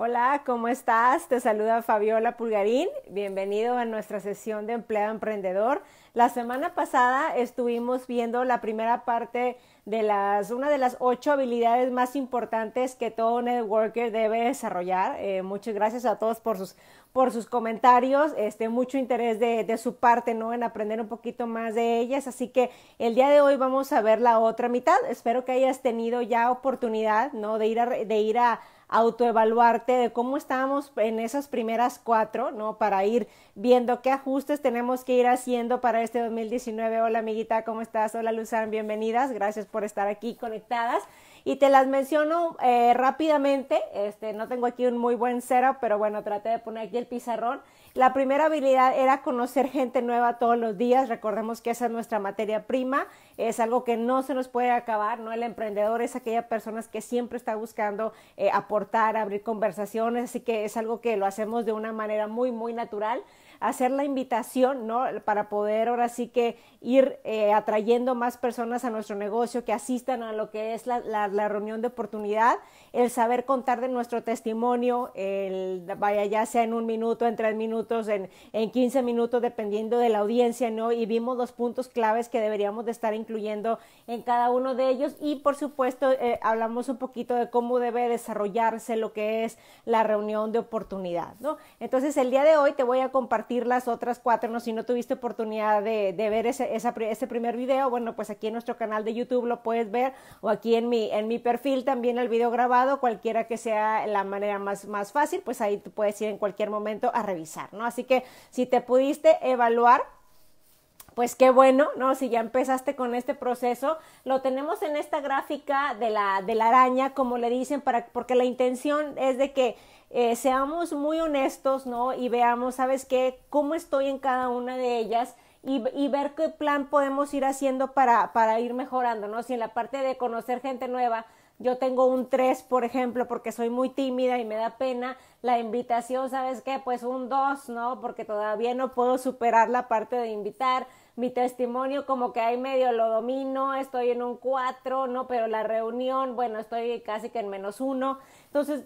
Hola, ¿cómo estás? Te saluda Fabiola Pulgarín. Bienvenido a nuestra sesión de empleo emprendedor. La semana pasada estuvimos viendo la primera parte de las, una de las ocho habilidades más importantes que todo networker debe desarrollar. Eh, muchas gracias a todos por sus, por sus comentarios, este, mucho interés de, de, su parte, ¿no? En aprender un poquito más de ellas. Así que el día de hoy vamos a ver la otra mitad. Espero que hayas tenido ya oportunidad, ¿no? De ir a, de ir a autoevaluarte de cómo estábamos en esas primeras cuatro, ¿no? Para ir viendo qué ajustes tenemos que ir haciendo para este 2019. Hola amiguita, ¿cómo estás? Hola Luzán, bienvenidas. Gracias por estar aquí conectadas. Y te las menciono eh, rápidamente. Este, no tengo aquí un muy buen cero pero bueno, traté de poner aquí el pizarrón. La primera habilidad era conocer gente nueva todos los días. Recordemos que esa es nuestra materia prima, es algo que no se nos puede acabar, ¿no? El emprendedor es aquella persona que siempre está buscando eh, aportar, abrir conversaciones, así que es algo que lo hacemos de una manera muy, muy natural hacer la invitación, ¿no? Para poder ahora sí que ir eh, atrayendo más personas a nuestro negocio, que asistan a lo que es la, reunión de oportunidad, el saber contar de nuestro testimonio, el, vaya ya sea en un minuto, en tres minutos, en, en 15 minutos, dependiendo de la audiencia, ¿no? Y vimos dos puntos claves que deberíamos de estar incluyendo en cada uno de ellos y por supuesto eh, hablamos un poquito de cómo debe desarrollarse lo que es la reunión de oportunidad, ¿no? Entonces el día de hoy te voy a compartir las otras cuatro, no, si no tuviste oportunidad de, ver ese, primer video, bueno, pues aquí en nuestro canal de YouTube lo puedes ver o aquí en mi, en mi perfil también el video grabado, cualquiera que sea la manera más, más fácil, pues ahí tú puedes ir en cualquier momento a revisar, ¿no? Así que si te pudiste evaluar, pues qué bueno, ¿no? Si ya empezaste con este proceso, lo tenemos en esta gráfica de la, de la araña, como le dicen, para, porque la intención es de que eh, seamos muy honestos, ¿no? Y veamos, ¿sabes qué? ¿Cómo estoy en cada una de ellas? Y, ver qué plan podemos ir haciendo para, para ir mejorando, ¿no? Si en la parte de conocer gente nueva yo tengo un 3, por ejemplo, porque soy muy tímida y me da pena. La invitación, ¿sabes qué? Pues un 2, ¿no? Porque todavía no puedo superar la parte de invitar. Mi testimonio como que ahí medio lo domino, estoy en un 4, ¿no? Pero la reunión, bueno, estoy casi que en menos 1. Entonces,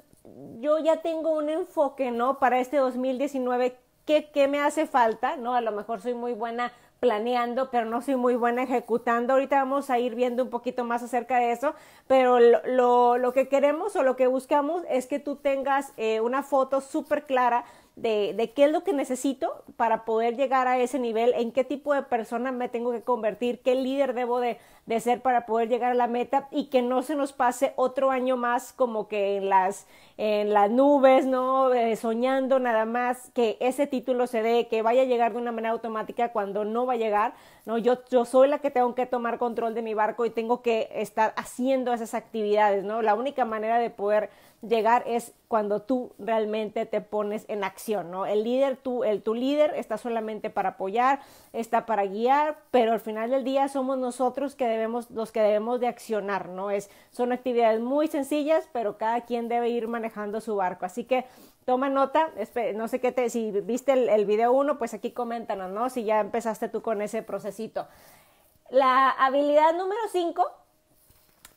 yo ya tengo un enfoque, ¿no? Para este 2019, ¿qué, ¿qué, me hace falta? ¿No? A lo mejor soy muy buena planeando, pero no soy muy buena ejecutando. Ahorita vamos a ir viendo un poquito más acerca de eso, pero lo, lo, que queremos o lo que buscamos es que tú tengas eh, una foto súper clara de, qué es lo que necesito para poder llegar a ese nivel, en qué tipo de persona me tengo que convertir, qué líder debo de, de ser para poder llegar a la meta y que no se nos pase otro año más como que en las, en las nubes, ¿no? Eh, soñando nada más que ese título se dé, que vaya a llegar de una manera automática cuando no va a llegar, ¿no? Yo, yo soy la que tengo que tomar control de mi barco y tengo que estar haciendo esas actividades, ¿no? La única manera de poder llegar es cuando tú realmente te pones en acción, ¿no? El líder, tú, el, tu líder está solamente para apoyar, está para guiar, pero al final del día somos nosotros que debemos, los que debemos de accionar, ¿no? Es, son actividades muy sencillas, pero cada quien debe ir manejando su barco. Así que toma nota, no sé qué te, si viste el, el video 1, pues aquí coméntanos, ¿no? Si ya empezaste tú con ese procesito. La habilidad número 5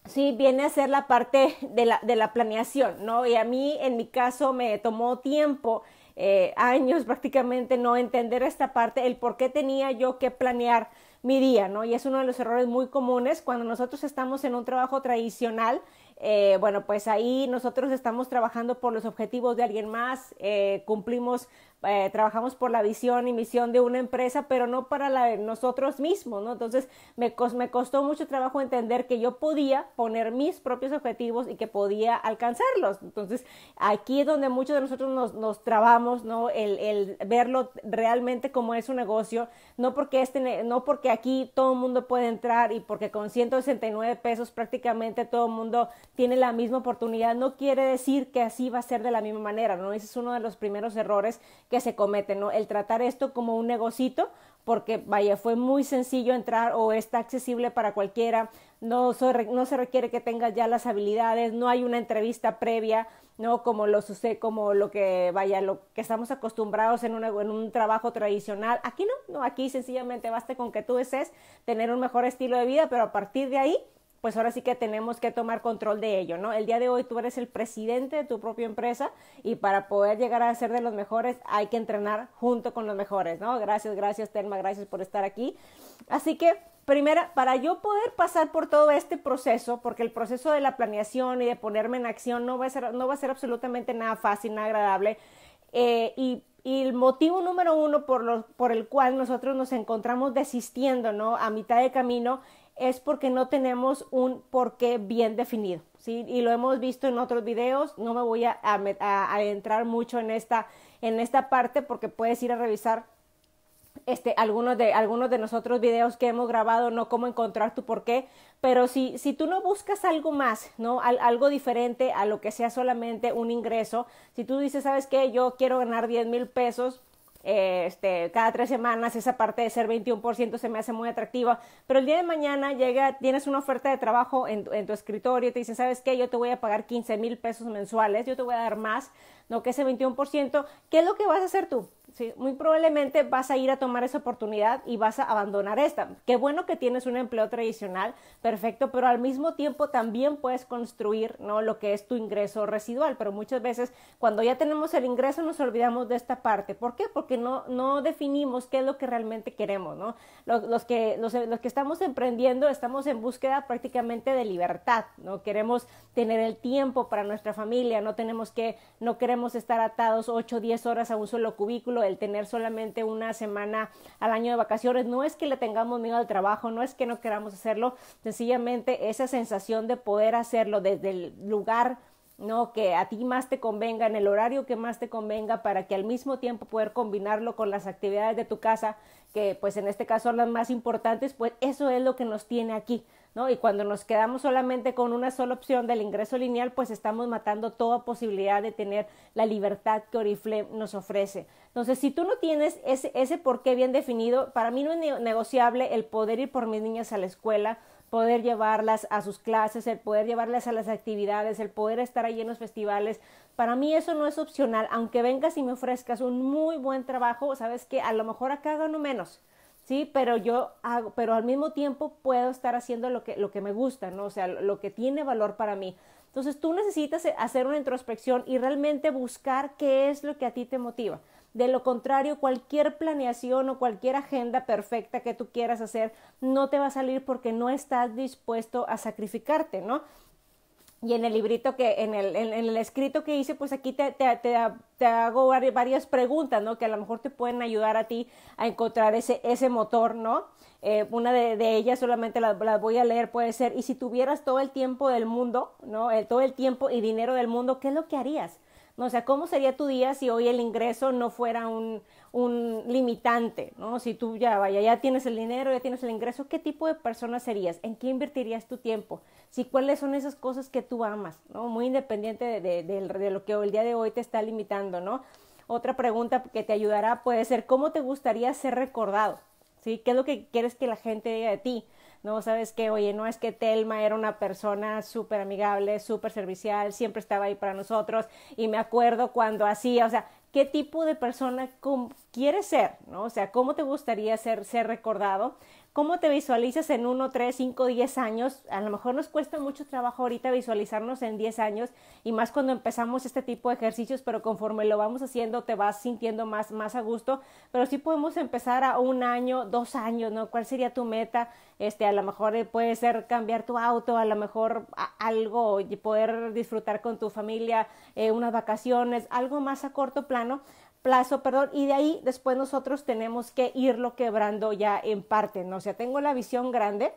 sí viene a ser la parte de la, de la planeación, ¿no? Y a mí, en mi caso, me tomó tiempo eh, años prácticamente no entender esta parte, el por qué tenía yo que planear mi día, ¿no? Y es uno de los errores muy comunes cuando nosotros estamos en un trabajo tradicional, eh, bueno, pues ahí nosotros estamos trabajando por los objetivos de alguien más, eh, cumplimos eh, trabajamos por la visión y misión de una empresa, pero no para nosotros mismos, ¿no? Entonces me, me costó mucho trabajo entender que yo podía poner mis propios objetivos y que podía alcanzarlos. Entonces aquí es donde muchos de nosotros nos, trabamos, ¿no? El, el verlo realmente como es un negocio, no porque, este, no porque aquí todo el mundo puede entrar y porque con 169 pesos prácticamente todo el mundo tiene la misma oportunidad, no quiere decir que así va a ser de la misma manera, ¿no? Ese es uno de los primeros errores que se cometen, ¿no? El tratar esto como un negocito, porque vaya, fue muy sencillo entrar o está accesible para cualquiera, no, no se requiere que tengas ya las habilidades, no hay una entrevista previa, ¿no? Como lo sucede, como lo que, vaya, lo que estamos acostumbrados en, en un trabajo tradicional. Aquí no, no, aquí sencillamente basta con que tú desees tener un mejor estilo de vida, pero a partir de ahí pues ahora sí que tenemos que tomar control de ello, ¿no? El día de hoy tú eres el presidente de tu propia empresa y para poder llegar a ser de los mejores hay que entrenar junto con los mejores, ¿no? Gracias, gracias Telma, gracias por estar aquí. Así que primera, para yo poder pasar por todo este proceso, porque el proceso de la planeación y de ponerme en acción no va a ser, no va a ser absolutamente nada fácil, nada agradable. Eh, y, el motivo número uno por, por el cual nosotros nos encontramos desistiendo, ¿no? A mitad de camino es porque no tenemos un porqué bien definido, ¿sí? Y lo hemos visto en otros videos, no me voy a, a, mucho en esta, en esta parte porque puedes ir a revisar este, algunos, de, algunos de nosotros videos que hemos grabado, no cómo encontrar tu por qué, pero si, si tú no buscas algo más, ¿no? algo diferente a lo que sea solamente un ingreso, si tú dices, ¿sabes qué? Yo quiero ganar 10 mil pesos, eh, este, cada tres semanas, esa parte de ser 21% se me hace muy atractiva, pero el día de mañana llega, tienes una oferta de trabajo en, tu escritorio y te dicen, ¿sabes qué? Yo te voy a pagar 15 mil pesos mensuales, yo te voy a dar más, no que ese 21%, ¿qué es lo que vas a hacer tú? ¿sí? muy probablemente vas a ir a tomar esa oportunidad y vas a abandonar esta. Qué bueno que tienes un empleo tradicional, perfecto, pero al mismo tiempo también puedes construir ¿no? lo que es tu ingreso residual, pero muchas veces cuando ya tenemos el ingreso nos olvidamos de esta parte. ¿Por qué? Porque no, no definimos qué es lo que realmente queremos. ¿no? Los, los que, los, que estamos emprendiendo estamos en búsqueda prácticamente de libertad, ¿no? queremos tener el tiempo para nuestra familia, no tenemos que, no queremos estar atados 8 o 10 horas a un solo cubículo, el tener solamente una semana al año de vacaciones. No es que le tengamos miedo al trabajo, no es que no queramos hacerlo, sencillamente esa sensación de poder hacerlo desde el lugar ¿no? Que a ti más te convenga, en el horario que más te convenga, para que al mismo tiempo poder combinarlo con las actividades de tu casa, que pues en este caso son las más importantes, pues eso es lo que nos tiene aquí, y cuando nos quedamos solamente con una sola opción del ingreso lineal, pues estamos matando toda posibilidad de tener la libertad que Oriflame nos ofrece. Entonces, si tú no tienes ese, ese por bien definido, para mí no es negociable el poder ir por mis niñas a la escuela, poder llevarlas a sus clases, el poder llevarlas a las actividades, el poder estar ahí en los festivales. Para mí eso no es opcional, aunque vengas y me ofrezcas un muy buen trabajo, sabes que a lo mejor acá gano menos, Sí, pero yo hago, pero al mismo tiempo puedo estar haciendo lo que, lo que me gusta, ¿no? O sea, lo que tiene valor para mí. Entonces tú necesitas e, hacer una introspección y realmente buscar qué es lo que a ti te motiva. De lo contrario, cualquier planeación o cualquier agenda perfecta que tú quieras hacer no te va a salir porque no estás dispuesto a sacrificarte, ¿no? y en el librito que, en el, en, el escrito que hice, pues aquí te, te, te, te, hago varias preguntas, ¿no? Que a lo mejor te pueden ayudar a ti a encontrar ese, ese motor, ¿no? Eh, una de, ellas solamente las la voy a leer, puede ser, y si tuvieras todo el tiempo del mundo, ¿no? Eh, todo el tiempo y dinero del mundo, ¿qué es lo que harías? No, o sea, ¿cómo sería tu día si hoy el ingreso no fuera un, un limitante, ¿no? Si tú ya vaya, ya tienes el dinero, ya tienes el ingreso, ¿qué tipo de persona serías? ¿En qué invertirías tu tiempo? Si cuáles son esas cosas que tú amas, ¿no? Muy independiente de, lo que el día de hoy te está limitando, ¿no? Otra pregunta que te ayudará puede ser, ¿cómo te gustaría ser recordado? ¿Sí? ¿Qué es lo que quieres que la gente diga de ti? No, sabes que, oye, no es que Telma era una persona súper amigable, súper servicial, siempre estaba ahí para nosotros y me acuerdo cuando hacía, o sea, qué tipo de persona quieres ser, ¿no? O sea, cómo te gustaría ser, ser recordado. ¿Cómo te visualizas en 1, 3, 5, 10 años? A lo mejor nos cuesta mucho trabajo ahorita visualizarnos en 10 años y más cuando empezamos este tipo de ejercicios, pero conforme lo vamos haciendo te vas sintiendo más, más a gusto, pero sí podemos empezar a un año, dos años, ¿no? ¿Cuál sería tu meta? Este, a lo mejor eh, puede ser cambiar tu auto, a lo mejor algo, y poder disfrutar con tu familia, eh, unas vacaciones, algo más a corto plano, plazo, perdón, y de ahí después nosotros tenemos que irlo quebrando ya en parte, ¿no? O sea, tengo la visión grande,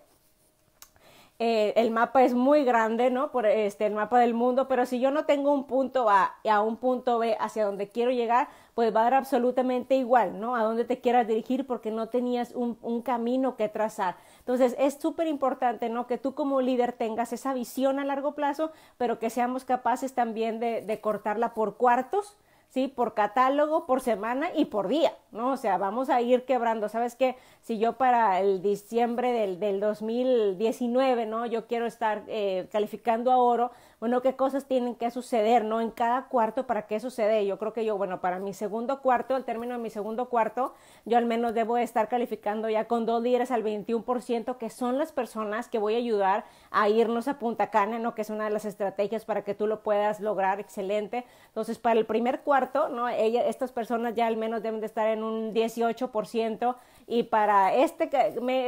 eh, el mapa es muy grande, ¿no? Por este, el mapa del mundo, pero si yo no tengo un punto A a un punto B hacia donde quiero llegar, pues va a dar absolutamente igual, ¿no? A donde te quieras dirigir porque no tenías un, camino que trazar. Entonces, es súper importante, ¿no? Que tú como líder tengas esa visión a largo plazo, pero que seamos capaces también de cortarla por cuartos ¿sí? Por catálogo, por semana y por día, ¿no? O sea, vamos a ir quebrando. ¿Sabes qué? Si yo para el diciembre del, del 2019, ¿no? Yo quiero estar eh, calificando a oro, bueno, qué cosas tienen que suceder, ¿no? En cada cuarto, ¿para qué sucede? Yo creo que yo, bueno, para mi segundo cuarto, al término de mi segundo cuarto, yo al menos debo estar calificando ya con dos líderes al 21%, que son las personas que voy a ayudar a irnos a Punta Cana, ¿no? Que es una de las estrategias para que tú lo puedas lograr, excelente. Entonces, para el primer cuarto, ¿no? Ella, estas personas ya al menos deben de estar en un 18% y para este,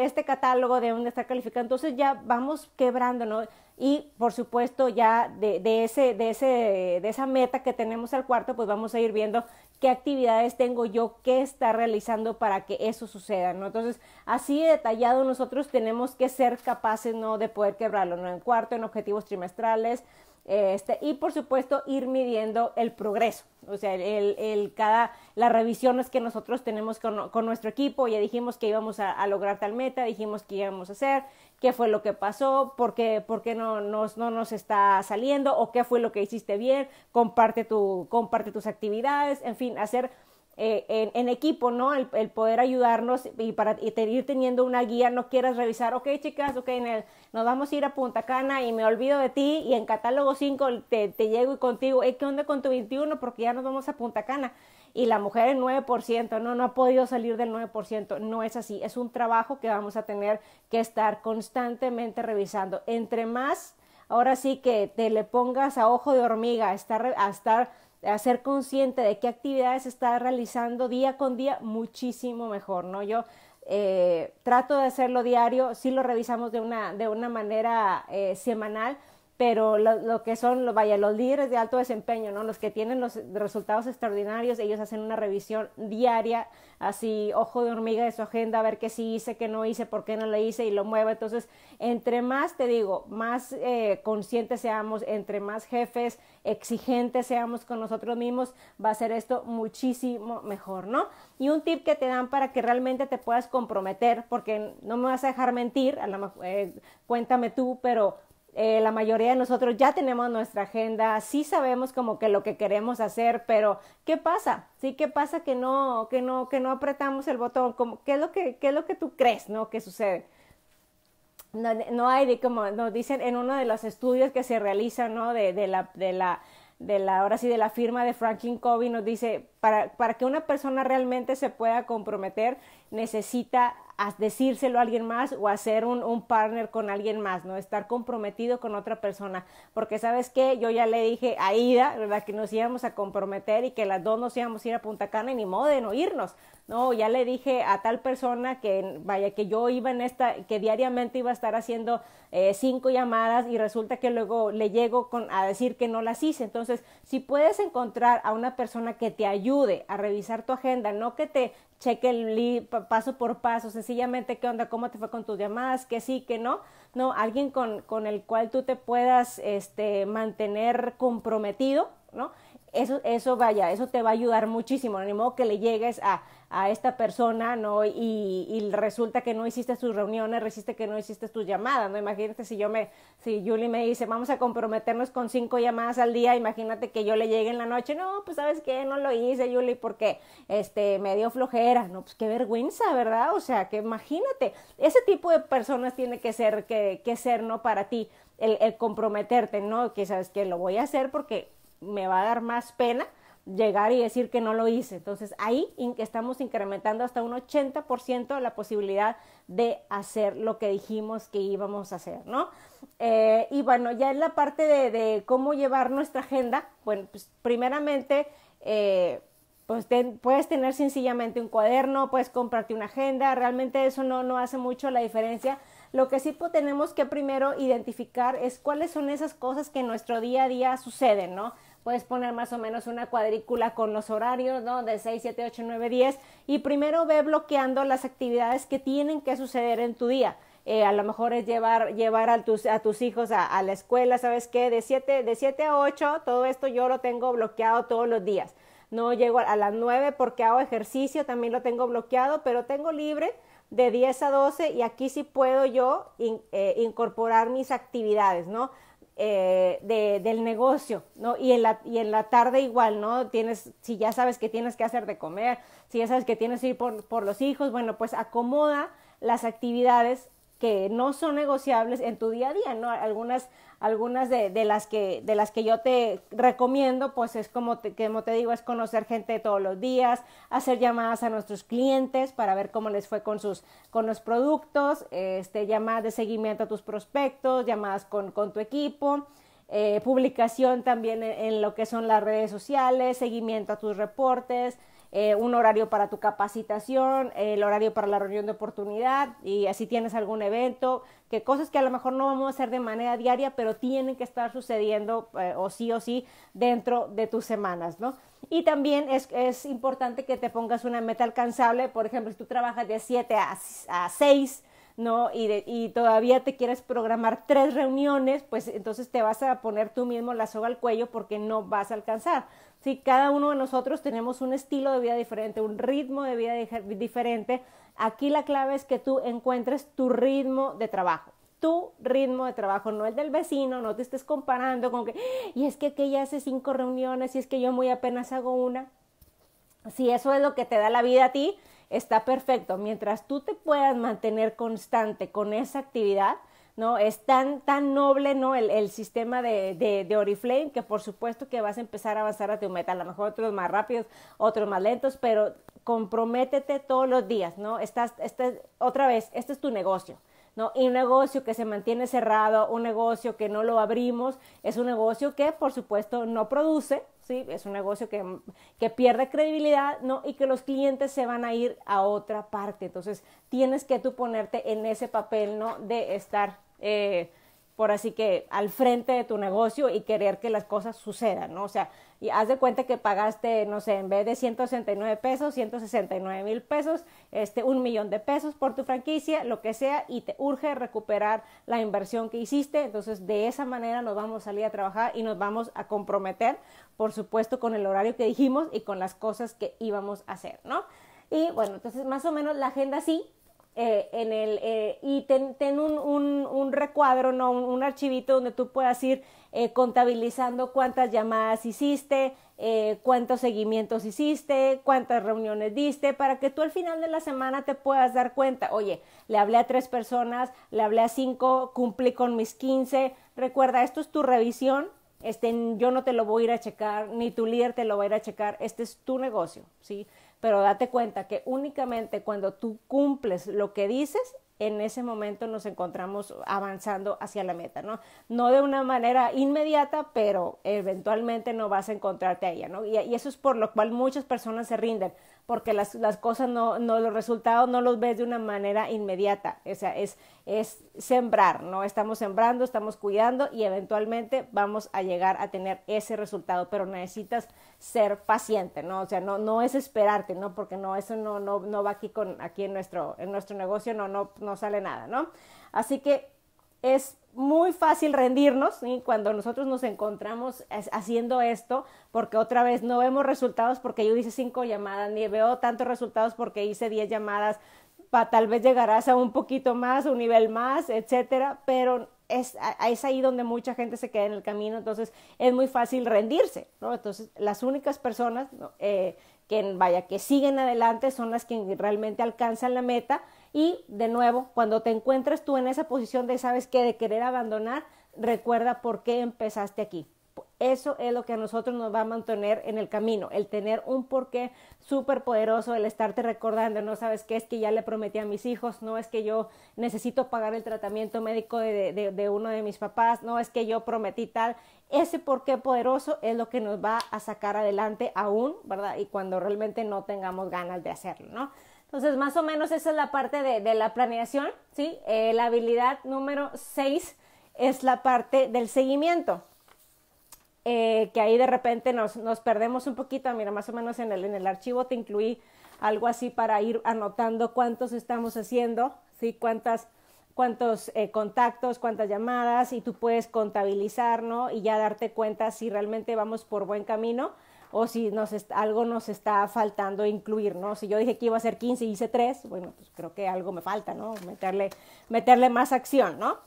este catálogo deben de estar calificando. Entonces ya vamos quebrando, ¿no? y por supuesto ya de, de, ese, de, ese, de esa meta que tenemos al cuarto, pues vamos a ir viendo qué actividades tengo yo que estar realizando para que eso suceda, ¿no? Entonces, así detallado nosotros tenemos que ser capaces, ¿no? De poder quebrarlo, ¿no? En cuarto, en objetivos trimestrales, este, y por supuesto ir midiendo el progreso, o sea, el, cada, las revisiones que nosotros tenemos con, nuestro equipo, ya dijimos que íbamos a, lograr tal meta, dijimos que íbamos a hacer, qué fue lo que pasó, por qué, no, nos, no nos está saliendo o qué fue lo que hiciste bien, comparte, tu, comparte tus actividades, en fin, hacer eh, en, equipo, ¿no? El, poder ayudarnos y para ir teniendo una guía, no quieras revisar, ok chicas, ok, nos vamos a ir a Punta Cana y me olvido de ti y en catálogo 5 te, llego y contigo, eh, ¿qué onda con tu 21? Porque ya nos vamos a Punta Cana. Y la mujer el 9%, no, no ha podido salir del 9%, no es así, es un trabajo que vamos a tener que estar constantemente revisando. Entre más, ahora sí que te le pongas a ojo de hormiga, a estar, a estar de ser consciente de qué actividades está realizando día con día, muchísimo mejor, ¿no? Yo eh, trato de hacerlo diario, sí lo revisamos de una, de una manera eh, semanal, pero lo, que son, vaya, los líderes de alto desempeño, ¿no? Los que tienen los resultados extraordinarios, ellos hacen una revisión diaria, así, ojo de hormiga de su agenda, a ver qué sí hice, qué no hice, por qué no le hice y lo mueve. Entonces, entre más, te digo, más eh, conscientes seamos, entre más jefes, exigentes seamos con nosotros mismos, va a ser esto muchísimo mejor, ¿no? Y un tip que te dan para que realmente te puedas comprometer, porque no me vas a dejar mentir, a lo mejor, eh, cuéntame tú, pero eh, la mayoría de nosotros ya tenemos nuestra agenda, sí sabemos como que lo que queremos hacer, pero ¿qué pasa? Sí, ¿qué pasa que no, que no, que no apretamos el botón? ¿qué, es lo que, qué es lo que tú crees, no? Que sucede. No, hay de como nos dicen en uno de los estudios que se realizan, ¿no? De, de la, de la, de la, ahora sí, de la firma de Franklin Covey nos dice, para, para que una persona realmente se pueda comprometer, necesita a decírselo a alguien más o hacer un, un, partner con alguien más, ¿no? Estar comprometido con otra persona. Porque sabes qué, yo ya le dije a Ida, ¿verdad? Que nos íbamos a comprometer y que las dos nos íbamos a ir a Punta Cana y ni modo de no irnos. No, ya le dije a tal persona que vaya, que yo iba en esta, que diariamente iba a estar haciendo eh, cinco llamadas y resulta que luego le llego con, a decir que no las hice. Entonces, si puedes encontrar a una persona que te ayude a revisar tu agenda, no que te, cheque el paso por paso, sencillamente qué onda, cómo te fue con tus llamadas, que sí, que no, no, alguien con, el cual tú te puedas este, mantener comprometido, ¿no? Eso, eso vaya, eso te va a ayudar muchísimo, ni modo que le llegues a a esta persona, ¿no? Y, y resulta que no hiciste tus reuniones, resiste que no hiciste tus llamadas, ¿no? Imagínate si yo me, si Julie me dice, vamos a comprometernos con cinco llamadas al día, imagínate que yo le llegue en la noche, no, pues sabes qué, no lo hice, Julie, porque este, me dio flojera, no, pues qué vergüenza, ¿verdad? O sea, que imagínate, ese tipo de personas tiene que ser, que, que ser, ¿no? Para ti, el, el comprometerte, ¿no? Que sabes que lo voy a hacer porque me va a dar más pena llegar y decir que no lo hice. Entonces ahí estamos incrementando hasta un 80% la posibilidad de hacer lo que dijimos que íbamos a hacer, ¿no? Eh, y bueno, ya en la parte de, cómo llevar nuestra agenda, bueno, pues primeramente, eh, pues puedes tener sencillamente un cuaderno, puedes comprarte una agenda, realmente eso no, no hace mucho la diferencia. Lo que sí tenemos que primero identificar es cuáles son esas cosas que en nuestro día a día suceden, ¿no? puedes poner más o menos una cuadrícula con los horarios, ¿no? De 6, 7, 8, 9, 10 y primero ve bloqueando las actividades que tienen que suceder en tu día. Eh, a lo mejor es llevar, llevar a, tus, a tus hijos a, la escuela, ¿sabes qué? De 7, de 7 a 8, todo esto yo lo tengo bloqueado todos los días. No llego a, las 9 porque hago ejercicio, también lo tengo bloqueado, pero tengo libre de 10 a 12 y aquí sí puedo yo eh, incorporar mis actividades, ¿no? Eh, del negocio, ¿no? Y en, la, y en la tarde igual, ¿no? Tienes, si ya sabes que tienes que hacer de comer, si ya sabes que tienes que ir por, por los hijos, bueno, pues acomoda las actividades que no son negociables en tu día a día, ¿no? Algunas, algunas de, las que, de las que yo te recomiendo, pues es como te, como te digo, es conocer gente todos los días, hacer llamadas a nuestros clientes para ver cómo les fue con sus, con los productos, este, llamadas de seguimiento a tus prospectos, llamadas con, con tu equipo, eh, publicación también en, lo que son las redes sociales, seguimiento a tus reportes, eh, un horario para tu capacitación, el horario para la reunión de oportunidad y así tienes algún evento, que cosas que a lo mejor no vamos a hacer de manera diaria, pero tienen que estar sucediendo eh, o sí o sí dentro de tus semanas, ¿no? Y también es, importante que te pongas una meta alcanzable, por ejemplo, si tú trabajas de 7 a, 6, ¿no? Y, y, todavía te quieres programar tres reuniones, pues entonces te vas a poner tú mismo la soga al cuello porque no vas a alcanzar. Si cada uno de nosotros tenemos un estilo de vida diferente, un ritmo de vida diferente, aquí la clave es que tú encuentres tu ritmo de trabajo tu ritmo de trabajo, no el del vecino, no te estés comparando con que, y es que aquella hace cinco reuniones, y es que yo muy apenas hago una. Si eso es lo que te da la vida a ti, está perfecto. Mientras tú te puedas mantener constante con esa actividad, ¿no? Es tan, tan noble, ¿no? El, sistema de, de, Oriflame que por supuesto que vas a empezar a avanzar a tu meta, a lo mejor otros más rápidos, otros más lentos, pero comprométete todos los días, ¿no? Este, otra vez, este es tu negocio. ¿No? Y un negocio que se mantiene cerrado, un negocio que no lo abrimos, es un negocio que por supuesto no produce, es un negocio que, pierde credibilidad, ¿no? Y que los clientes se van a ir a otra parte. Entonces, tienes que tú ponerte en ese papel, ¿no? De estar... Eh, por así que al frente de tu negocio y querer que las cosas sucedan, ¿no? O sea, y haz de cuenta que pagaste, no sé, en vez de 169 pesos, 169 mil pesos, este, un millón de pesos por tu franquicia, lo que sea, y te urge recuperar la inversión que hiciste. Entonces, de esa manera nos vamos a salir a trabajar y nos vamos a comprometer, por supuesto, con el horario que dijimos y con las cosas que íbamos a hacer, ¿no? Y bueno, entonces más o menos la agenda sí, eh, en el, eh, y ten, un, recuadro, ¿no? Un, archivito donde tú puedas ir eh, contabilizando cuántas llamadas hiciste, cuántos seguimientos hiciste, cuántas reuniones diste, para que tú al final de la semana te puedas dar cuenta, oye, le hablé a tres personas, le hablé a cinco, cumplí con mis quince, recuerda, esto es tu revisión, este, yo no te lo voy a ir a checar, ni tu líder te lo va a ir a checar, este es tu negocio, ¿sí? pero date cuenta que únicamente cuando tú cumples lo que dices, en ese momento nos encontramos avanzando hacia la meta, ¿no? No de una manera inmediata, pero eventualmente no vas a encontrarte a ella, ¿no? y eso es por lo cual muchas personas se rinden porque las, las cosas no, no, los resultados no los ves de una manera inmediata, o sea, es, es sembrar, ¿no? Estamos sembrando, estamos cuidando y eventualmente vamos a llegar a tener ese resultado, pero necesitas ser paciente, ¿no? O sea, no, no es esperarte, ¿no? Porque no, eso no, no, no va aquí, con, aquí en, nuestro, en nuestro negocio, no, no, no sale nada, ¿no? Así que es muy fácil rendirnos cuando nosotros nos encontramos haciendo esto, porque otra vez no vemos resultados porque yo hice cinco llamadas, ni veo tantos resultados porque hice diez llamadas, tal vez llegarás a un poquito más, un nivel más, etcétera, pero es, ahí donde mucha gente se queda en el camino, entonces es muy fácil rendirse, Entonces las únicas personas eh, que, vaya, que siguen adelante son las que realmente alcanzan la meta y de nuevo, cuando te encuentres tú en esa posición de, ¿sabes qué?, de querer abandonar, recuerda por qué empezaste aquí. Eso es lo que a nosotros nos va a mantener en el camino, el tener un porqué súper poderoso, el estarte recordando, no sabes qué es que ya le prometí a mis hijos, no es que yo necesito pagar el tratamiento médico de, de uno de mis papás, no es que yo prometí tal. Ese porqué poderoso es lo que nos va a sacar adelante aún, ¿verdad? Y cuando realmente no tengamos ganas de hacerlo, ¿no? Entonces, más o menos esa es la parte de, la planeación, ¿sí? Eh, la habilidad número 6 es la parte del seguimiento, eh, que ahí de repente nos, perdemos un poquito. Mira, más o menos en el, archivo te incluí algo así para ir anotando cuántos estamos haciendo, ¿sí? Cuántas, cuántos eh, contactos, cuántas llamadas, y tú puedes contabilizar, ¿no? Y ya darte cuenta si realmente vamos por buen camino o si algo nos está faltando incluir, ¿no? Si yo dije que iba a ser 15 y hice 3, bueno, pues creo que algo me falta, ¿no? Meterle, meterle más acción, ¿no?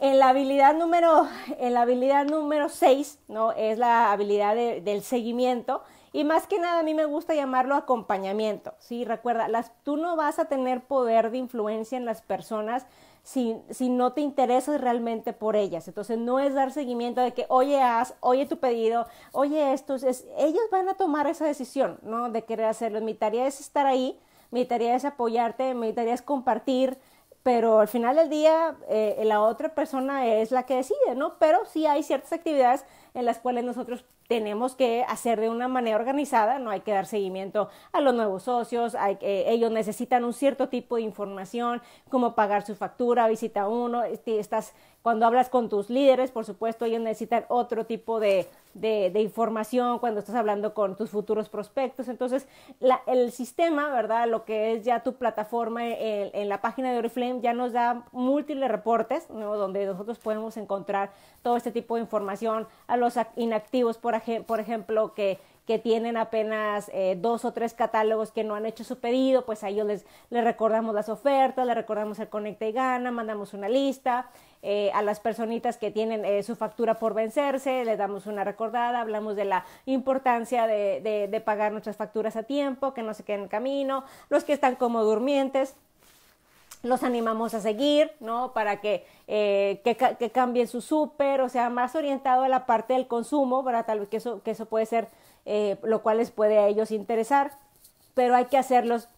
En la habilidad número, en la habilidad número 6, ¿no? Es la habilidad del seguimiento. Y más que nada a mí me gusta llamarlo acompañamiento, ¿sí? Recuerda, las, tú no vas a tener poder de influencia en las personas si, si no te interesas realmente por ellas. Entonces no es dar seguimiento de que, oye, haz, oye tu pedido, oye esto. Es, ellos van a tomar esa decisión, ¿no? De querer hacerlo. Mi tarea es estar ahí, mi tarea es apoyarte, mi tarea es compartir, pero al final del día eh, la otra persona es la que decide, ¿no? Pero sí hay ciertas actividades en las cuales nosotros tenemos que hacer de una manera organizada, no hay que dar seguimiento a los nuevos socios, hay, eh, ellos necesitan un cierto tipo de información, cómo pagar su factura, visita uno, este, estás cuando hablas con tus líderes, por supuesto, ellos necesitan otro tipo de, de, información cuando estás hablando con tus futuros prospectos. Entonces, la, el sistema, ¿verdad? Lo que es ya tu plataforma en, la página de Oriflame ya nos da múltiples reportes, ¿no? Donde nosotros podemos encontrar todo este tipo de información a los inactivos, por, por ejemplo, que que tienen apenas eh, dos o tres catálogos que no han hecho su pedido, pues a ellos les, les recordamos las ofertas, les recordamos el Conecta y Gana, mandamos una lista. Eh, a las personitas que tienen eh, su factura por vencerse, les damos una recordada, hablamos de la importancia de, de, pagar nuestras facturas a tiempo, que no se queden en camino, los que están como durmientes, los animamos a seguir, ¿no? Para que, que, cambien su súper, o sea, más orientado a la parte del consumo, ¿verdad? Tal vez que eso, que eso puede ser eh, lo cual les puede a ellos interesar, pero hay que hacerlos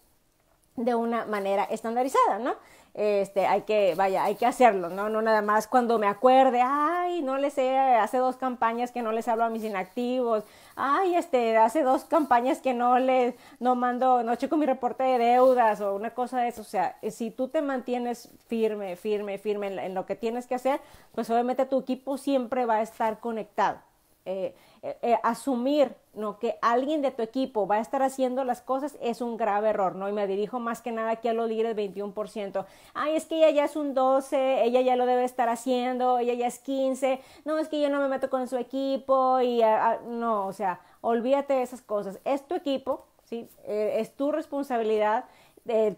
de una manera estandarizada, ¿no? Este, hay que, vaya, hay que hacerlo, ¿no? No nada más cuando me acuerde, ay, no les he, hace dos campañas que no les hablo a mis inactivos, ay, este, hace dos campañas que no les, no mando, no checo mi reporte de deudas o una cosa de eso, o sea, si tú te mantienes firme, firme, firme en lo que tienes que hacer, pues obviamente tu equipo siempre va a estar conectado. Eh, eh, eh, asumir ¿no? que alguien de tu equipo va a estar haciendo las cosas es un grave error, ¿no? Y me dirijo más que nada aquí a los líderes 21%. Ay, es que ella ya es un 12, ella ya lo debe estar haciendo, ella ya es 15, no, es que yo no me meto con su equipo y ah, ah, no, o sea, olvídate de esas cosas. Es tu equipo, ¿sí? es tu responsabilidad.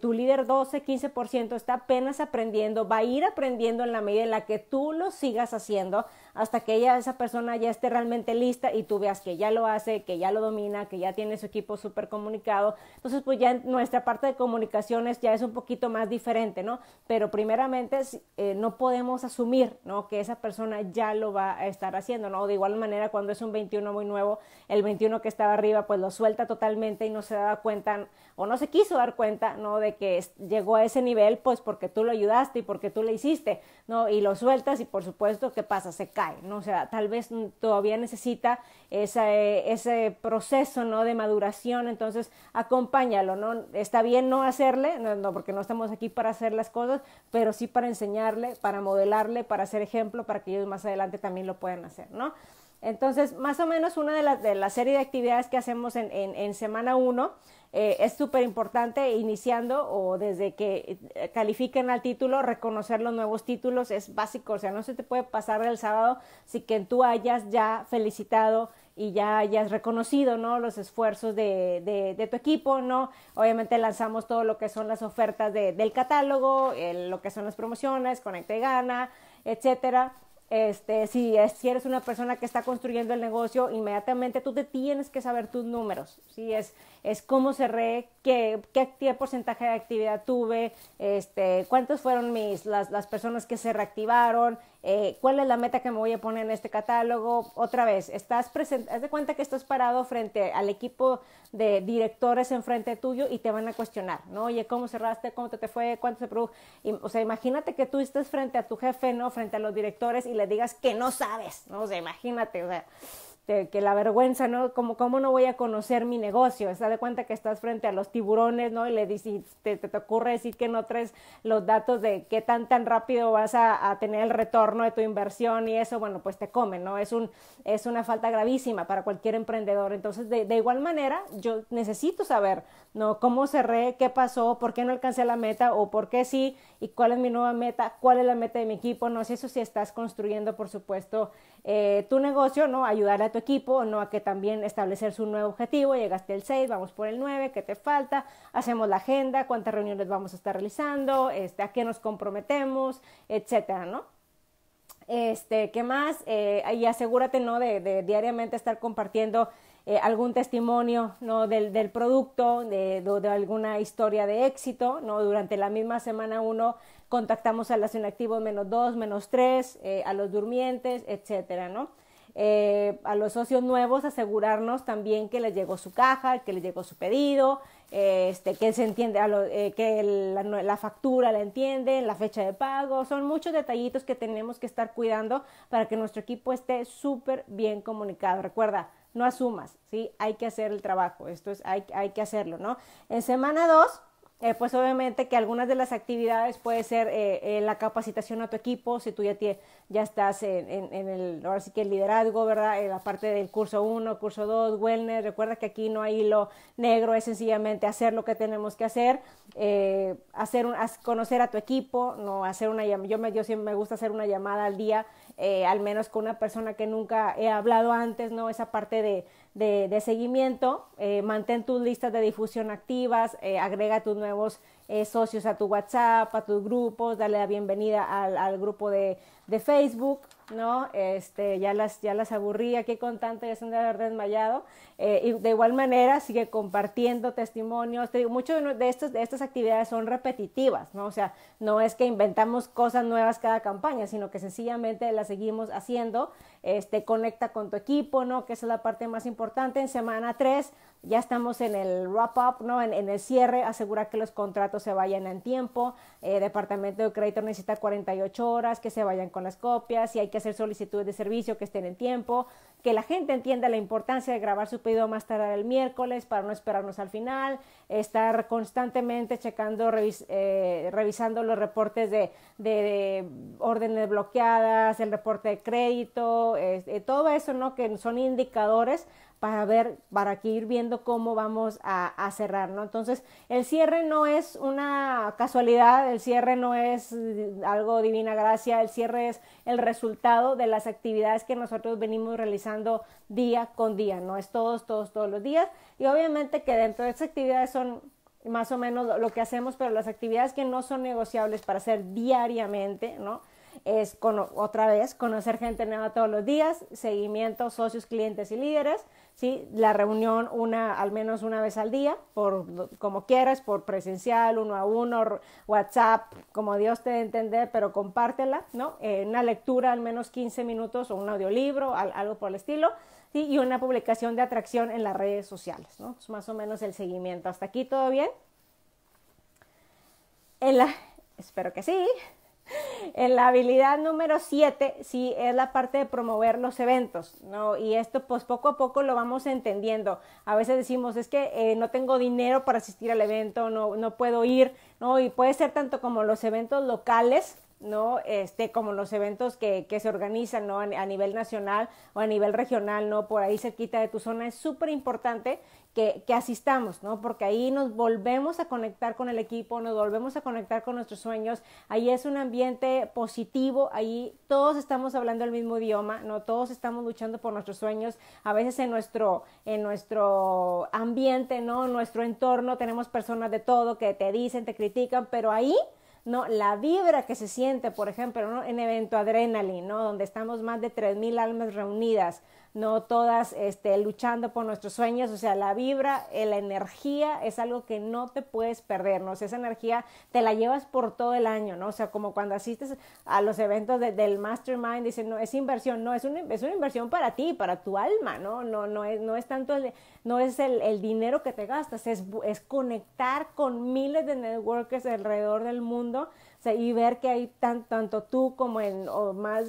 tu líder 12, 15% está apenas aprendiendo, va a ir aprendiendo en la medida en la que tú lo sigas haciendo hasta que ella, esa persona ya esté realmente lista y tú veas que ya lo hace, que ya lo domina, que ya tiene su equipo súper comunicado. Entonces, pues ya nuestra parte de comunicaciones ya es un poquito más diferente, ¿no? Pero primeramente eh, no podemos asumir, ¿no? Que esa persona ya lo va a estar haciendo, ¿no? De igual manera, cuando es un 21 muy nuevo, el 21 que estaba arriba, pues lo suelta totalmente y no se da cuenta o no se quiso dar cuenta, ¿no? De que llegó a ese nivel, pues porque tú lo ayudaste y porque tú le hiciste, ¿no? Y lo sueltas y por supuesto, ¿qué pasa? Se cae ¿no? O sea, tal vez todavía necesita eh, ese, proceso, ¿no? De maduración, entonces acompáñalo, ¿no? Está bien no hacerle, porque no estamos aquí para hacer las cosas, pero sí para enseñarle, para modelarle, para hacer ejemplo, para que ellos más adelante también lo puedan hacer, ¿no? Entonces, más o menos una de las de la serie de actividades que hacemos en, en semana 1 eh, es súper importante iniciando o desde que eh, califiquen al título, reconocer los nuevos títulos es básico, o sea, no se te puede pasar el sábado sin que tú hayas ya felicitado y ya hayas reconocido, ¿no? Los esfuerzos de, de, tu equipo, ¿no? Obviamente lanzamos todo lo que son las ofertas de, del catálogo, eh, lo que son las promociones, Conecta y Gana, etcétera. Este, si, es, si eres una persona que está construyendo el negocio, inmediatamente tú te tienes que saber tus números. si Es, es cómo cerré, qué, qué, porcentaje de actividad tuve, este, cuántos fueron mis, las, las personas que se reactivaron, eh, cuál es la meta que me voy a poner en este catálogo. Otra vez, estás haz de cuenta que estás parado frente al equipo de directores en frente tuyo y te van a cuestionar, ¿no? Oye, ¿cómo cerraste? ¿Cómo te, te fue? ¿Cuánto se produjo? o sea, imagínate que tú estás frente a tu jefe, ¿no? Frente a los directores y le digas que no sabes, ¿no? O imagínate, o sea, que la vergüenza, ¿no? Como, ¿cómo no voy a conocer mi negocio? está de cuenta que estás frente a los tiburones, ¿no? Y le dices, te, te, te, ocurre decir que no traes los datos de qué tan, tan rápido vas a, tener el retorno de tu inversión y eso, bueno, pues te comen, ¿no? Es, un, es una falta gravísima para cualquier emprendedor. Entonces, de igual manera, yo necesito saber ¿no? ¿Cómo cerré? ¿Qué pasó? ¿Por qué no alcancé la meta? ¿O por qué sí? ¿Y cuál es mi nueva meta? ¿Cuál es la meta de mi equipo? No sé, si eso estás construyendo, por supuesto, eh, tu negocio, ¿no? Ayudar a tu equipo, ¿no? A que también establecer su nuevo objetivo. Llegaste el 6, vamos por el 9, ¿qué te falta? Hacemos la agenda, cuántas reuniones vamos a estar realizando, este, a qué nos comprometemos, etcétera, ¿no? Este, ¿qué más? Eh, y asegúrate, ¿no? De, de diariamente estar compartiendo eh, algún testimonio ¿no? del, producto, de, alguna historia de éxito. ¿no? Durante la misma semana uno contactamos a las inactivos menos dos, menos tres, eh, a los durmientes, etcétera, ¿no? Eh, a los socios nuevos asegurarnos también que les llegó su caja, que les llegó su pedido, este, que se entiende, que la, la factura la entienden, la fecha de pago, son muchos detallitos que tenemos que estar cuidando para que nuestro equipo esté súper bien comunicado. Recuerda, no asumas, ¿sí? Hay que hacer el trabajo, esto es, hay, hay que hacerlo, ¿no? En semana 2, eh, pues obviamente que algunas de las actividades puede ser eh, eh, la capacitación a tu equipo, si tú ya, ya estás en, el, ahora sí que el liderazgo, ¿verdad? En la parte del curso 1, curso 2, wellness, recuerda que aquí no hay hilo negro, es sencillamente hacer lo que tenemos que hacer, hacer un, conocer a tu equipo, no hacer una yo, me, yo siempre me gusta hacer una llamada al día eh, al menos con una persona que nunca he hablado antes, ¿no? Esa parte de, de, seguimiento, eh, mantén tus listas de difusión activas, eh, agrega tus nuevos socios a tu WhatsApp, a tus grupos, dale la bienvenida al, al grupo de, de Facebook, ¿no? Este, ya las, ya las aburrí aquí con tanto, ya se de haber desmayado. Eh, y de igual manera sigue compartiendo testimonios. Te de, de, de estas actividades son repetitivas, ¿no? O sea, no es que inventamos cosas nuevas cada campaña, sino que sencillamente las seguimos haciendo este, conecta con tu equipo, ¿no? Que es la parte más importante. En semana 3 ya estamos en el wrap-up, ¿no? En, el cierre, asegura que los contratos se vayan en tiempo. Eh, Departamento de Crédito necesita 48 horas, que se vayan con las copias, y hay que hacer solicitudes de servicio que estén en tiempo que la gente entienda la importancia de grabar su pedido más tarde el miércoles para no esperarnos al final, estar constantemente checando, eh, revisando los reportes de, de, órdenes bloqueadas, el reporte de crédito, eh, todo eso, ¿no? Que son indicadores para ver, para que ir viendo cómo vamos a, cerrar, ¿no? Entonces, el cierre no es una casualidad, el cierre no es eh, algo divina gracia, el cierre es el resultado de las actividades que nosotros venimos realizando día con día, ¿no? Es todos, todos, todos los días. Y obviamente que dentro de esas actividades son más o menos lo que hacemos, pero las actividades que no son negociables para hacer diariamente, ¿no? es otra vez conocer gente nueva todos los días, seguimiento, socios, clientes y líderes, ¿sí? la reunión una, al menos una vez al día, por como quieras, por presencial, uno a uno, WhatsApp, como Dios te dé entender, pero compártela, ¿no? Eh, una lectura al menos 15 minutos o un audiolibro, algo por el estilo. Y una publicación de atracción en las redes sociales, ¿no? más o menos el seguimiento. ¿Hasta aquí todo bien? En la, espero que sí en la habilidad número 7, sí, es la parte de promover los eventos, ¿no? Y esto pues poco a poco lo vamos entendiendo. A veces decimos, es que eh, no tengo dinero para asistir al evento, no, no puedo ir, ¿no? Y puede ser tanto como los eventos locales, ¿no? Este, como los eventos que, se organizan, ¿no? A, nivel nacional o a nivel regional, ¿no? Por ahí cerquita de tu zona es súper importante que, asistamos, ¿no? Porque ahí nos volvemos a conectar con el equipo, nos volvemos a conectar con nuestros sueños, ahí es un ambiente positivo, ahí todos estamos hablando el mismo idioma, ¿no? Todos estamos luchando por nuestros sueños, a veces en nuestro, en nuestro ambiente, ¿no? En nuestro entorno tenemos personas de todo que te dicen, te critican, pero ahí... ¿no? La vibra que se siente, por ejemplo, en evento Adrenaline, ¿no? Donde estamos más de 3.000 almas reunidas, no todas este, luchando por nuestros sueños, o sea, la vibra, eh, la energía es algo que no te puedes perder, ¿no? esa energía te la llevas por todo el año, ¿no? O sea, como cuando asistes a los eventos del mastermind, dicen, no, es inversión, no, es una, es una inversión para ti, para tu alma, ¿no? No, no, es, no es tanto, el, no es el, el dinero que te gastas, es, es conectar con miles de networkers alrededor del mundo y ver que hay tan, tanto tú como en o más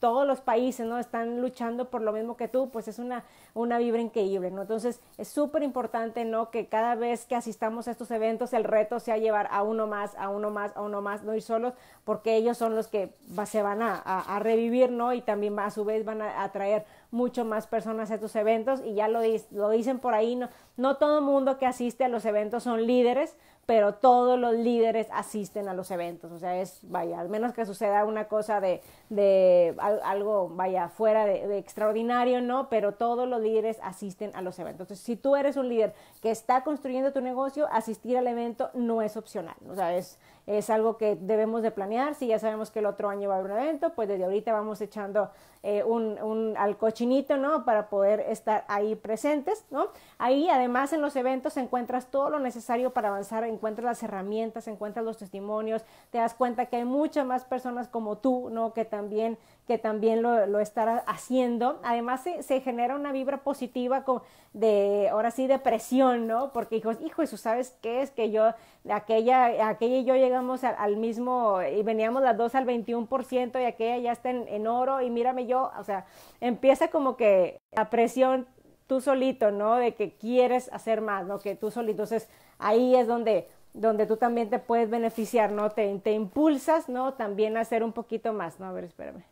todos los países, ¿no? Están luchando por lo mismo que tú, pues es una, una vibra increíble, ¿no? Entonces es súper importante, ¿no? Que cada vez que asistamos a estos eventos, el reto sea llevar a uno más, a uno más, a uno más, no ir solos, porque ellos son los que se van a, a, revivir, ¿no? Y también a su vez van a atraer mucho más personas a tus eventos y ya lo, lo dicen por ahí, no, no todo mundo que asiste a los eventos son líderes, pero todos los líderes asisten a los eventos, o sea, es, vaya, al menos que suceda una cosa de, de algo, vaya, fuera de, de, extraordinario, ¿no? Pero todos los líderes asisten a los eventos. Entonces, si tú eres un líder que está construyendo tu negocio, asistir al evento no es opcional, o sea, es, es algo que debemos de planear. Si ya sabemos que el otro año va a haber un evento, pues desde ahorita vamos echando eh, un, un, al cochinito, ¿no? Para poder estar ahí presentes, ¿no? Ahí además en los eventos encuentras todo lo necesario para avanzar, encuentras las herramientas, encuentras los testimonios, te das cuenta que hay muchas más personas como tú, ¿no? Que también que también lo, lo estará haciendo. Además se, se, genera una vibra positiva de, ahora sí, de presión, ¿no? Porque hijos, hijo eso, ¿sabes qué? Es que yo, aquella, aquella y yo llegamos al, mismo, y veníamos las dos al 21% y aquella ya está en, en oro y mírame yo, o sea, empieza como que la presión tú solito, ¿no? De que quieres hacer más, ¿no? Que tú solito. Entonces, ahí es donde, donde tú también te puedes beneficiar, ¿no? Te, te impulsas, ¿no? También a hacer un poquito más, ¿no? A ver, espérame.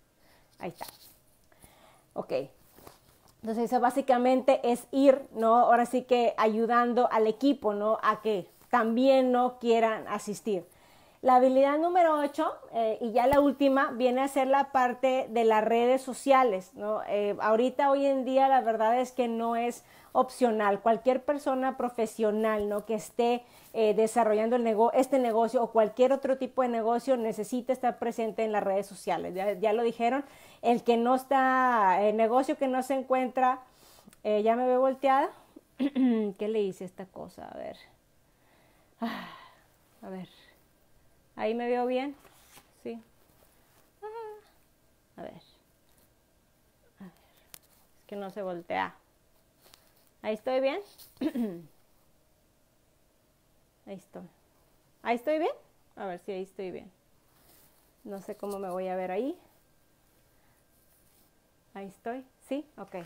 Ahí está. Ok. Entonces eso básicamente es ir, ¿no? Ahora sí que ayudando al equipo, ¿no? A que también no quieran asistir. La habilidad número 8 eh, y ya la última viene a ser la parte de las redes sociales. ¿no? Eh, ahorita, hoy en día, la verdad es que no es opcional. Cualquier persona profesional ¿no? que esté eh, desarrollando el este negocio o cualquier otro tipo de negocio necesita estar presente en las redes sociales. Ya, lo dijeron, el que no está, el negocio que no se encuentra, eh, ya me veo volteada. ¿Qué le hice esta cosa? A ver. Ah, a ver. Ahí me veo bien. Sí. Ah, a ver. A ver. Es que no se voltea. Ahí estoy bien. ahí estoy. Ahí estoy bien. A ver si ahí estoy bien. No sé cómo me voy a ver ahí. Ahí estoy. Sí, ok.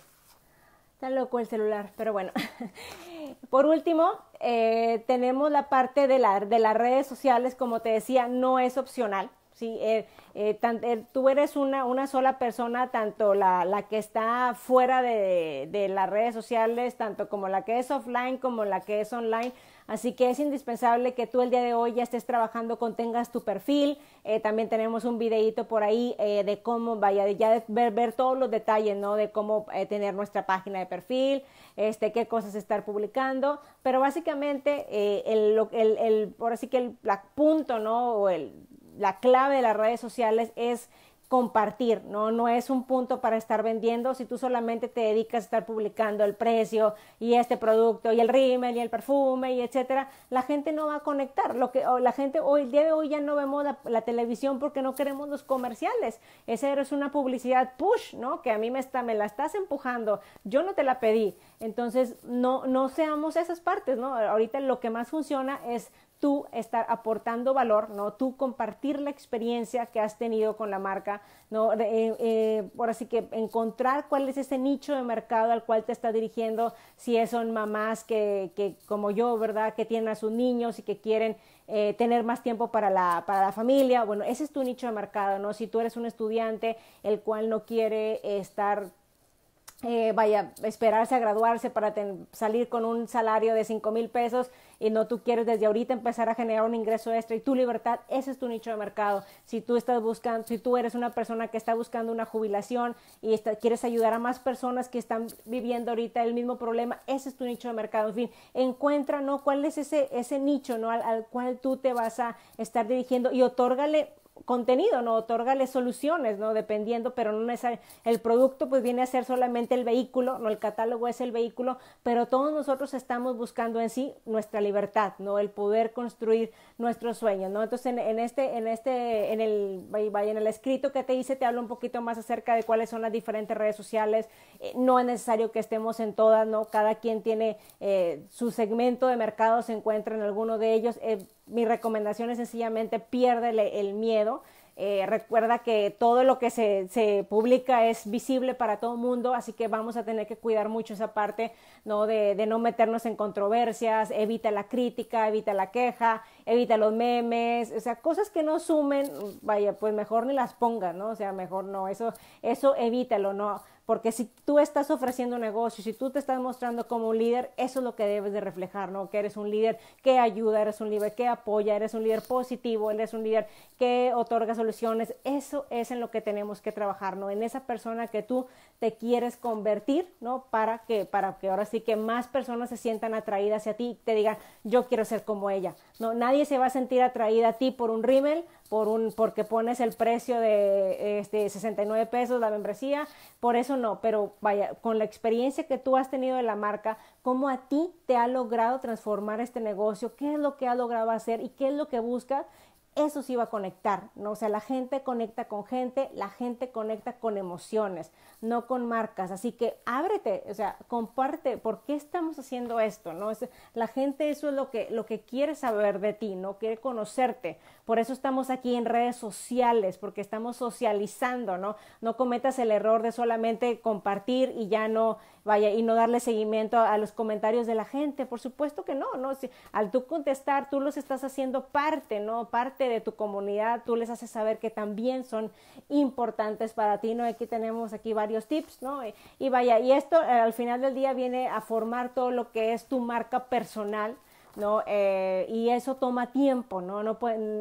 Está loco el celular, pero bueno. Por último, eh, tenemos la parte de, de las redes sociales. Como te decía, no es opcional eh, eh, eh, tú eres una, una, sola persona, tanto la, que está fuera de, las redes sociales, tanto como la que es offline, como la que es online. Así que es indispensable que tú el día de hoy ya estés trabajando con tengas tu perfil. Eh, también tenemos un videito por ahí de cómo, vaya, ya ver, ver, todos los detalles, ¿no? De cómo tener nuestra página de perfil, este, qué cosas estar publicando. Pero básicamente, el, el, el, por que el, punto, ¿no? O el, la clave de las redes sociales es compartir, ¿no? No es un punto para estar vendiendo. Si tú solamente te dedicas a estar publicando el precio y este producto y el rímel y el perfume y etcétera, la gente no va a conectar. Lo que la gente hoy, el día de hoy ya no vemos la, la, televisión porque no queremos los comerciales. Ese es una publicidad push, ¿no? Que a mí me, está, me la estás empujando. Yo no te la pedí. Entonces, no, no seamos esas partes, ¿no? Ahorita lo que más funciona es tú estar aportando valor, ¿no? Tú compartir la experiencia que has tenido con la marca, ¿no? por eh, eh, así que encontrar cuál es ese nicho de mercado al cual te está dirigiendo, si son mamás que, que como yo, ¿verdad? Que tienen a sus niños y que quieren eh, tener más tiempo para la, para la familia. Bueno, ese es tu nicho de mercado, ¿no? Si tú eres un estudiante el cual no quiere estar vaya, esperarse a graduarse para salir con un salario de cinco mil pesos, y no tú quieres desde ahorita empezar a generar un ingreso extra y tu libertad, ese es tu nicho de mercado. Si tú estás buscando, si tú eres una persona que está buscando una jubilación y quieres ayudar a más personas que están viviendo ahorita el mismo problema, ese es tu nicho de mercado. En fin, encuentra, ¿no? ¿Cuál es ese, ese nicho, ¿no? Al, al cual tú te vas a estar dirigiendo y otórgale contenido, ¿no? Otórgale soluciones, ¿no? Dependiendo, pero no es el producto pues viene a ser solamente el vehículo, no el catálogo es el vehículo, pero todos nosotros estamos buscando en sí nuestra libertad, ¿no? El poder construir nuestros sueños, ¿no? Entonces en, en este en este en el vaya en el escrito que te hice te hablo un poquito más acerca de cuáles son las diferentes redes sociales, eh, no es necesario que estemos en todas, ¿no? Cada quien tiene eh, su segmento de mercado, se encuentra en alguno de ellos, eh, mi recomendación es sencillamente piérdele el miedo. Eh, recuerda que todo lo que se, publica es visible para todo el mundo, así que vamos a tener que cuidar mucho esa parte ¿no? De, no meternos en controversias, evita la crítica, evita la queja, evita los memes, o sea, cosas que no sumen, vaya, pues mejor ni las pongas, ¿no? O sea, mejor no, eso, eso evítalo, ¿no? Porque si tú estás ofreciendo negocios, si tú te estás mostrando como un líder, eso es lo que debes de reflejar, ¿no? Que eres un líder que ayuda, eres un líder que apoya, eres un líder positivo, eres un líder que otorga soluciones. Eso es en lo que tenemos que trabajar, ¿no? En esa persona que tú te quieres convertir, ¿no? Para que, para que ahora sí que más personas se sientan atraídas hacia ti y te digan, yo quiero ser como ella, ¿no? Nadie se va a sentir atraída a ti por un rímel, por un, porque pones el precio de este, 69 pesos la membresía, por eso no, pero vaya, con la experiencia que tú has tenido de la marca, cómo a ti te ha logrado transformar este negocio, qué es lo que ha logrado hacer y qué es lo que busca eso sí va a conectar, ¿no? O sea, la gente conecta con gente, la gente conecta con emociones, no con marcas. Así que ábrete, o sea, comparte por qué estamos haciendo esto, ¿no? Es, la gente eso es lo que, lo que quiere saber de ti, ¿no? Quiere conocerte. Por eso estamos aquí en redes sociales, porque estamos socializando, ¿no? No cometas el error de solamente compartir y ya no vaya, y no darle seguimiento a, los comentarios de la gente, por supuesto que no, ¿no? al tú contestar, tú los estás haciendo parte, ¿no? Parte de tu comunidad, tú les haces saber que también son importantes para ti, ¿no? Aquí tenemos aquí varios tips, ¿no? Y, vaya, y esto eh, al final del día viene a formar todo lo que es tu marca personal, ¿no? Eh, y eso toma tiempo, ¿no? no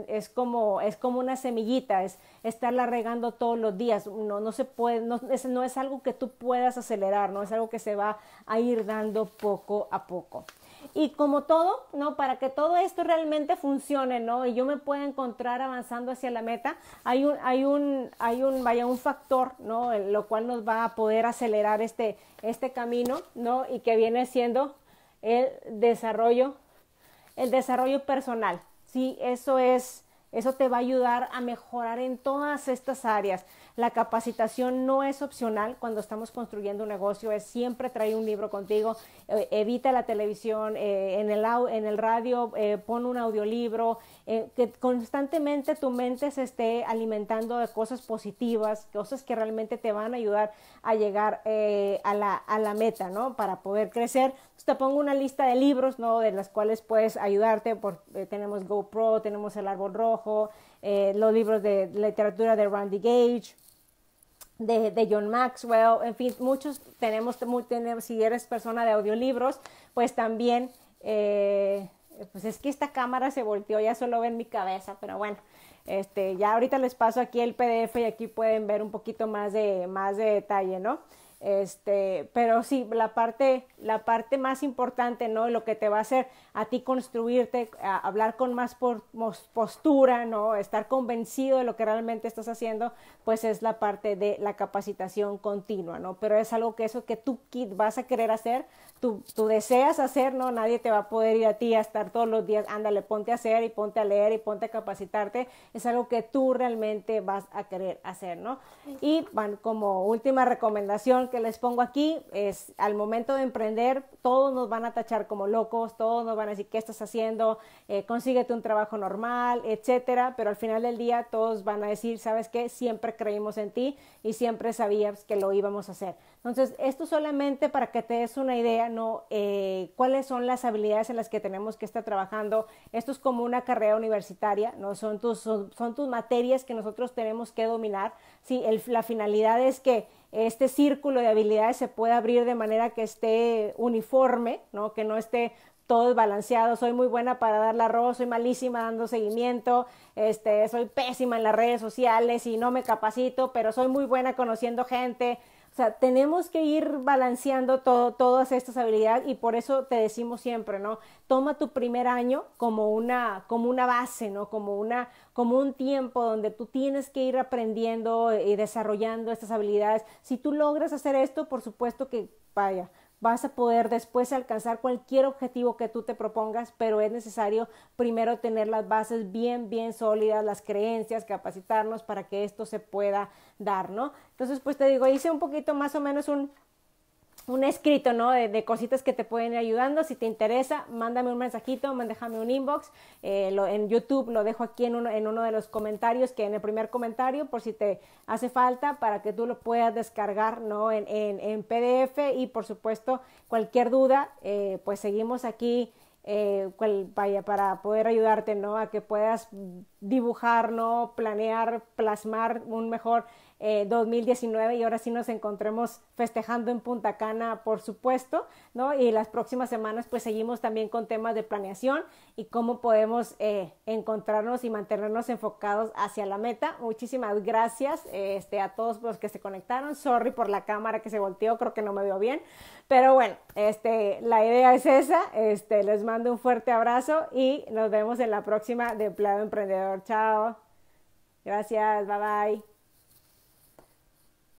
es, como, una semillita, es estarla regando todos los días, no, no se puede, no es, algo que tú puedas acelerar, ¿no? Es algo que se va a ir dando poco a poco. Y como todo, ¿no? Para que todo esto realmente funcione, ¿no? Y yo me pueda encontrar avanzando hacia la meta, hay un, hay un, hay un, vaya, un factor, ¿no? lo cual nos va a poder acelerar este, este camino, ¿no? Y que viene siendo el desarrollo el desarrollo personal. Sí, eso es, eso te va a ayudar a mejorar en todas estas áreas. La capacitación no es opcional cuando estamos construyendo un negocio, es siempre traer un libro contigo, eh, evita la televisión, eh, en, el, en, el, radio eh, pon un audiolibro, que constantemente tu mente se esté alimentando de cosas positivas, cosas que realmente te van a ayudar a llegar a la, a, la, meta, ¿no? Para poder crecer te pongo una lista de libros, ¿no? De las cuales puedes ayudarte. Por, eh, tenemos GoPro, tenemos El Árbol Rojo, eh, los libros de literatura de Randy Gage, de, de, John Maxwell, en fin, muchos tenemos, si eres persona de audiolibros, pues también, eh, pues es que esta cámara se volteó, ya solo ven mi cabeza, pero bueno, este, ya ahorita les paso aquí el PDF y aquí pueden ver un poquito más de, más de detalle, ¿no? Este, pero sí, la parte, la parte más importante, ¿no? Lo que te va a hacer a ti construirte, a hablar con más postura, ¿no? Estar convencido de lo que realmente estás haciendo, pues es la parte de la capacitación continua, ¿no? Pero es algo que eso que tú vas a querer hacer, tú, deseas hacer, ¿no? Nadie te va a poder ir a ti a estar todos los días, ándale, ponte a hacer y ponte a leer y ponte a capacitarte. Es algo que tú realmente vas a querer hacer, ¿no? Y como última recomendación que les pongo aquí es al momento de emprender, todos nos van a tachar como locos, todos nos van van a decir, ¿qué estás haciendo? Eh, consíguete un trabajo normal, etcétera. Pero al final del día todos van a decir, ¿sabes qué? Siempre creímos en ti y siempre sabías que lo íbamos a hacer. Entonces, esto solamente para que te des una idea, ¿no? Eh, ¿Cuáles son las habilidades en las que tenemos que estar trabajando? Esto es como una carrera universitaria, ¿no? Son tus, son, tus materias que nosotros tenemos que dominar. Sí, la finalidad es que este círculo de habilidades se pueda abrir de manera que esté uniforme, ¿no? que no esté todo es balanceado, soy muy buena para dar la arroz, soy malísima dando seguimiento, este, soy pésima en las redes sociales y no me capacito, pero soy muy buena conociendo gente. O sea, tenemos que ir balanceando todo, todas estas habilidades y por eso te decimos siempre, ¿no? Toma tu primer año como una, como una base, ¿no? Como, una, como un tiempo donde tú tienes que ir aprendiendo y desarrollando estas habilidades. Si tú logras hacer esto, por supuesto que vaya, vas a poder después alcanzar cualquier objetivo que tú te propongas, pero es necesario primero tener las bases bien, bien sólidas, las creencias, capacitarnos para que esto se pueda dar, ¿no? Entonces, pues te digo, hice un poquito más o menos un un escrito, ¿no? De, cositas que te pueden ir ayudando. Si te interesa, mándame un mensajito, déjame un inbox. Eh, en YouTube lo dejo aquí en uno, de los comentarios, que en el primer comentario, por si te hace falta, para que tú lo puedas descargar, ¿no? En, PDF y, por supuesto, cualquier duda, eh, pues seguimos aquí. Eh, vaya, para poder ayudarte, ¿no? A que puedas dibujar, ¿no? Planear, plasmar un mejor 2019 eh, y ahora sí nos encontremos festejando en Punta Cana, por supuesto, ¿no? Y las próximas semanas pues seguimos también con temas de planeación y cómo podemos eh, encontrarnos y mantenernos enfocados hacia la meta. Muchísimas gracias este, a todos los que se conectaron. Sorry por la cámara que se volteó, creo que no me vio bien, pero bueno, este, la idea es esa. Este, les mando un fuerte abrazo y nos vemos en la próxima de Empleado Emprendedor. Chao. Gracias, bye bye.